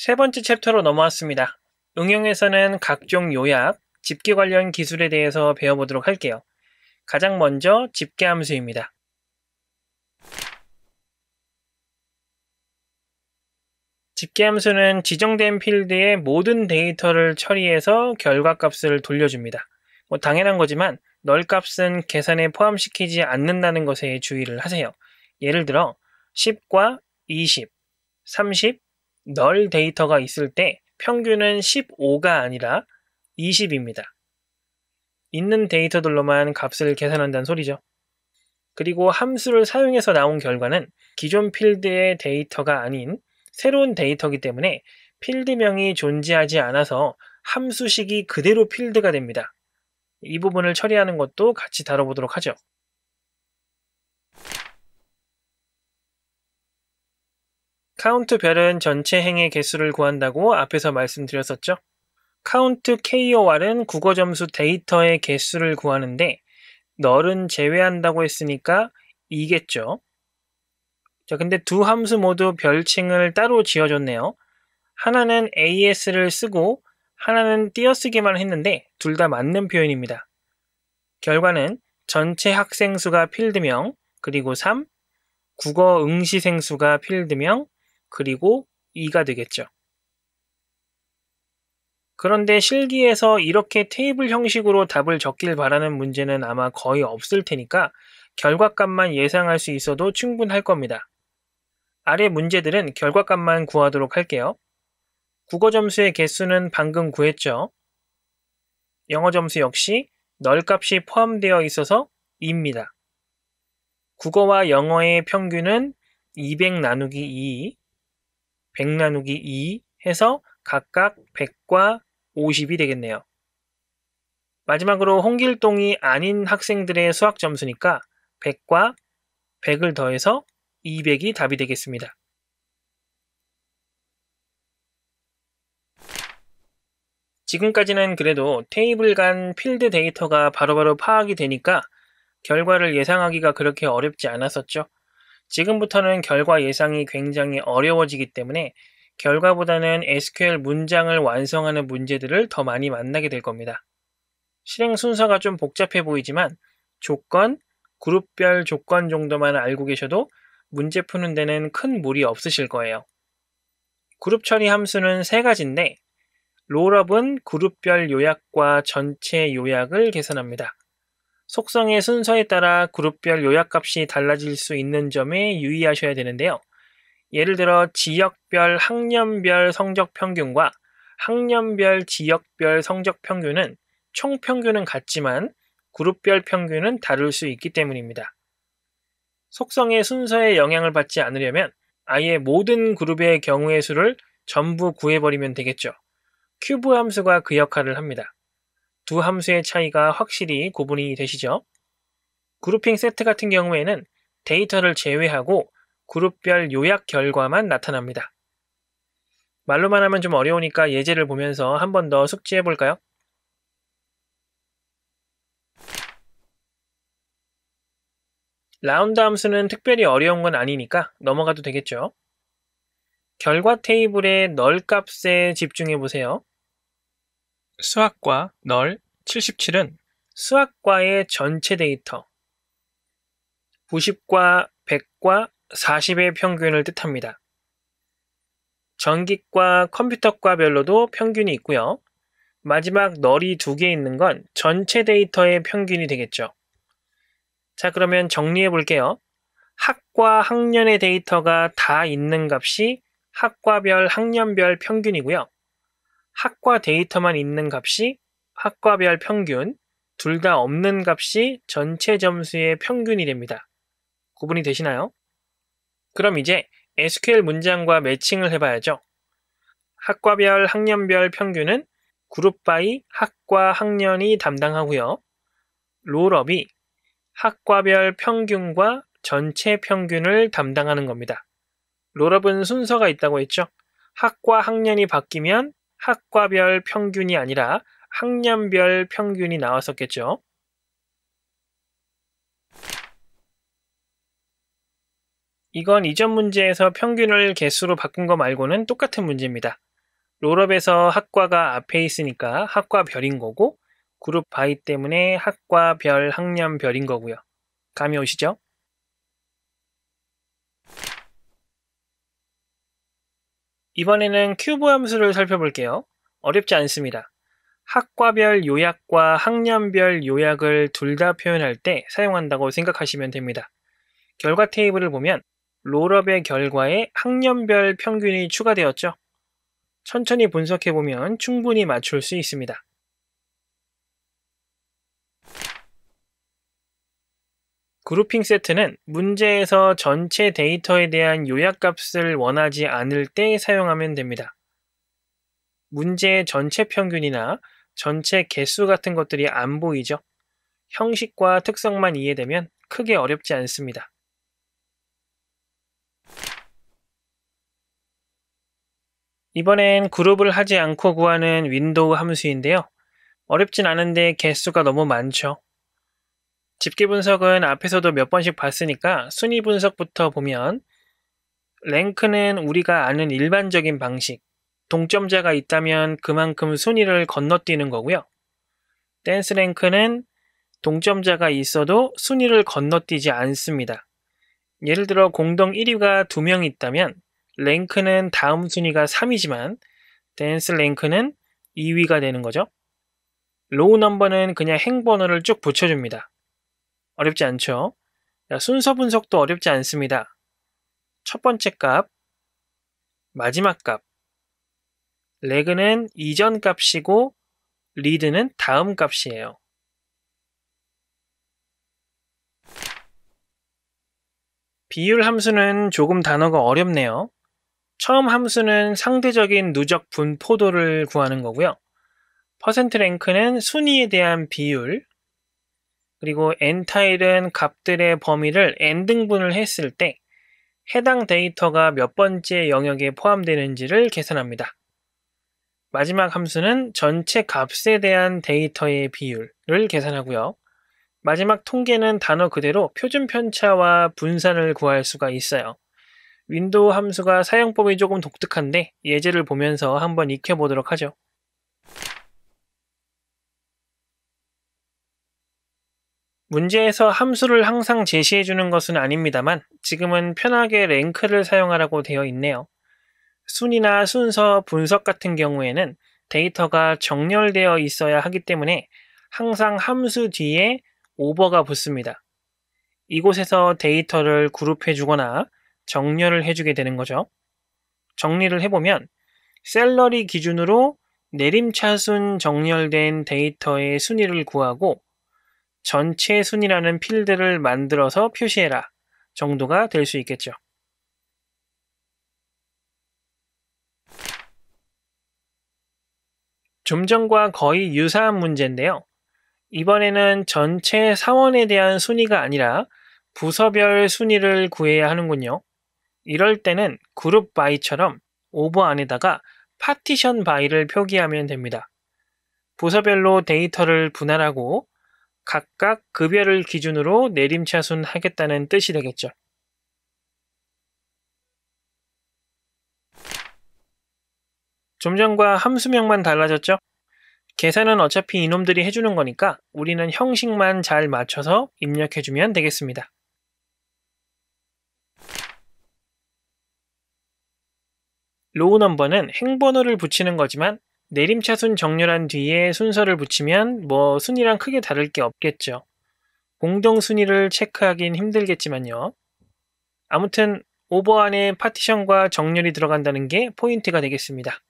세 번째 챕터로 넘어왔습니다. 응용에서는 각종 요약, 집계 관련 기술에 대해서 배워보도록 할게요. 가장 먼저 집계 함수입니다. 집계 함수는 지정된 필드의 모든 데이터를 처리해서 결과값을 돌려줍니다. 뭐 당연한 거지만 널 값은 계산에 포함시키지 않는다는 것에 주의를 하세요. 예를 들어 10과 20, 30, 널 데이터가 있을 때 평균은 15가 아니라 20입니다. 있는 데이터들로만 값을 계산한다는 소리죠. 그리고 함수를 사용해서 나온 결과는 기존 필드의 데이터가 아닌 새로운 데이터이기 때문에 필드명이 존재하지 않아서 함수식이 그대로 필드가 됩니다. 이 부분을 처리하는 것도 같이 다뤄보도록 하죠. 카운트 별은 전체 행의 개수를 구한다고 앞에서 말씀드렸었죠. 카운트 KOR은 국어 점수 데이터의 개수를 구하는데 널은 제외한다고 했으니까 이겠죠. 자, 근데 두 함수 모두 별칭을 따로 지어줬네요. 하나는 AS를 쓰고 하나는 띄어쓰기만 했는데 둘 다 맞는 표현입니다. 결과는 전체 학생 수가 필드명, 그리고 3, 국어 응시생 수가 필드명, 그리고 2가 되겠죠. 그런데 실기에서 이렇게 테이블 형식으로 답을 적길 바라는 문제는 아마 거의 없을 테니까 결과값만 예상할 수 있어도 충분할 겁니다. 아래 문제들은 결과값만 구하도록 할게요. 국어 점수의 개수는 방금 구했죠. 영어 점수 역시 널 값이 포함되어 있어서 2입니다. 국어와 영어의 평균은 200 나누기 2, 100 나누기 2 해서 각각 100과 50이 되겠네요. 마지막으로 홍길동이 아닌 학생들의 수학 점수니까 100과 100을 더해서 200이 답이 되겠습니다. 지금까지는 그래도 테이블 간 필드 데이터가 바로바로 바로 파악이 되니까 결과를 예상하기가 그렇게 어렵지 않았었죠. 지금부터는 결과 예상이 굉장히 어려워지기 때문에 결과보다는 SQL 문장을 완성하는 문제들을 더 많이 만나게 될 겁니다. 실행 순서가 좀 복잡해 보이지만 조건, 그룹별 조건 정도만 알고 계셔도 문제 푸는 데는 큰 무리 없으실 거예요. 그룹 처리 함수는 세 가지인데 롤업은 그룹별 요약과 전체 요약을 계산합니다. 속성의 순서에 따라 그룹별 요약값이 달라질 수 있는 점에 유의하셔야 되는데요. 예를 들어 지역별 학년별 성적 평균과 학년별 지역별 성적 평균은 총 평균은 같지만 그룹별 평균은 다를 수 있기 때문입니다. 속성의 순서에 영향을 받지 않으려면 아예 모든 그룹의 경우의 수를 전부 구해버리면 되겠죠. 큐브 함수가 그 역할을 합니다. 두 함수의 차이가 확실히 구분이 되시죠? 그룹핑 세트 같은 경우에는 데이터를 제외하고 그룹별 요약 결과만 나타납니다. 말로만 하면 좀 어려우니까 예제를 보면서 한 번 더 숙지해 볼까요? 라운드 함수는 특별히 어려운 건 아니니까 넘어가도 되겠죠. 결과 테이블의 널 값에 집중해 보세요. 수학과 널 77은 수학과의 전체 데이터 90과 100과 40의 평균을 뜻합니다. 전기과 컴퓨터과별로도 평균이 있고요. 마지막 널이 두 개 있는 건 전체 데이터의 평균이 되겠죠. 자, 그러면 정리해 볼게요. 학과 학년의 데이터가 다 있는 값이 학과별 학년별 평균이고요. 학과 데이터만 있는 값이 학과별 평균, 둘 다 없는 값이 전체 점수의 평균이 됩니다. 구분이 되시나요? 그럼 이제 SQL 문장과 매칭을 해봐야죠. 학과별 학년별 평균은 그룹 바이 학과 학년이 담당하고요. 롤업이 학과별 평균과 전체 평균을 담당하는 겁니다. 롤업은 순서가 있다고 했죠. 학과 학년이 바뀌면 학과별 평균이 아니라 학년별 평균이 나왔었겠죠. 이건 이전 문제에서 평균을 개수로 바꾼 거 말고는 똑같은 문제입니다. 롤업에서 학과가 앞에 있으니까 학과별인 거고 그룹 바이 때문에 학과별, 학년별인 거고요. 감이 오시죠? 이번에는 큐브 함수를 살펴볼게요. 어렵지 않습니다. 학과별 요약과 학년별 요약을 둘 다 표현할 때 사용한다고 생각하시면 됩니다. 결과 테이블을 보면 롤업의 결과에 학년별 평균이 추가되었죠. 천천히 분석해보면 충분히 맞출 수 있습니다. 그룹핑 세트는 문제에서 전체 데이터에 대한 요약값을 원하지 않을 때 사용하면 됩니다. 문제의 전체 평균이나 전체 개수 같은 것들이 안 보이죠? 형식과 특성만 이해되면 크게 어렵지 않습니다. 이번엔 그룹을 하지 않고 구하는 윈도우 함수인데요. 어렵진 않은데 개수가 너무 많죠. 집계 분석은 앞에서도 몇 번씩 봤으니까 순위 분석부터 보면 랭크는 우리가 아는 일반적인 방식, 동점자가 있다면 그만큼 순위를 건너뛰는 거고요. 댄스 랭크는 동점자가 있어도 순위를 건너뛰지 않습니다. 예를 들어 공동 1위가 2명 있다면 랭크는 다음 순위가 3이지만 댄스 랭크는 2위가 되는 거죠. 로우 넘버는 그냥 행번호를 쭉 붙여줍니다. 어렵지 않죠? 순서 분석도 어렵지 않습니다. 첫 번째 값, 마지막 값, 레그는 이전 값이고 리드는 다음 값이에요. 비율 함수는 조금 단어가 어렵네요. 처음 함수는 상대적인 누적 분포도를 구하는 거고요. 퍼센트 랭크는 순위에 대한 비율, 그리고 엔타일은 값들의 범위를 n등분을 했을 때 해당 데이터가 몇 번째 영역에 포함되는지를 계산합니다. 마지막 함수는 전체 값에 대한 데이터의 비율을 계산하고요. 마지막 통계는 단어 그대로 표준 편차와 분산을 구할 수가 있어요. 윈도우 함수가 사용법이 조금 독특한데 예제를 보면서 한번 익혀보도록 하죠. 문제에서 함수를 항상 제시해주는 것은 아닙니다만 지금은 편하게 랭크를 사용하라고 되어 있네요. 순이나 순서 분석 같은 경우에는 데이터가 정렬되어 있어야 하기 때문에 항상 함수 뒤에 오버가 붙습니다. 이곳에서 데이터를 그룹해주거나 정렬을 해주게 되는 거죠. 정리를 해보면 셀러리 기준으로 내림차순 정렬된 데이터의 순위를 구하고 전체 순이라는 필드를 만들어서 표시해라 정도가 될 수 있겠죠. 좀 전과 거의 유사한 문제인데요. 이번에는 전체 사원에 대한 순위가 아니라 부서별 순위를 구해야 하는군요. 이럴 때는 그룹 바이처럼 오버 안에다가 파티션 바이를 표기하면 됩니다. 부서별로 데이터를 분할하고 각각 급여를 기준으로 내림차순 하겠다는 뜻이 되겠죠. 좀 전과 함수명만 달라졌죠? 계산은 어차피 이놈들이 해주는 거니까 우리는 형식만 잘 맞춰서 입력해주면 되겠습니다. 로우 넘버는 행번호를 붙이는 거지만 내림차순 정렬한 뒤에 순서를 붙이면 뭐순위랑 크게 다를 게 없겠죠. 공동 순위를 체크하긴 힘들겠지만요. 아무튼 오버 안에 파티션과 정렬이 들어간다는 게 포인트가 되겠습니다.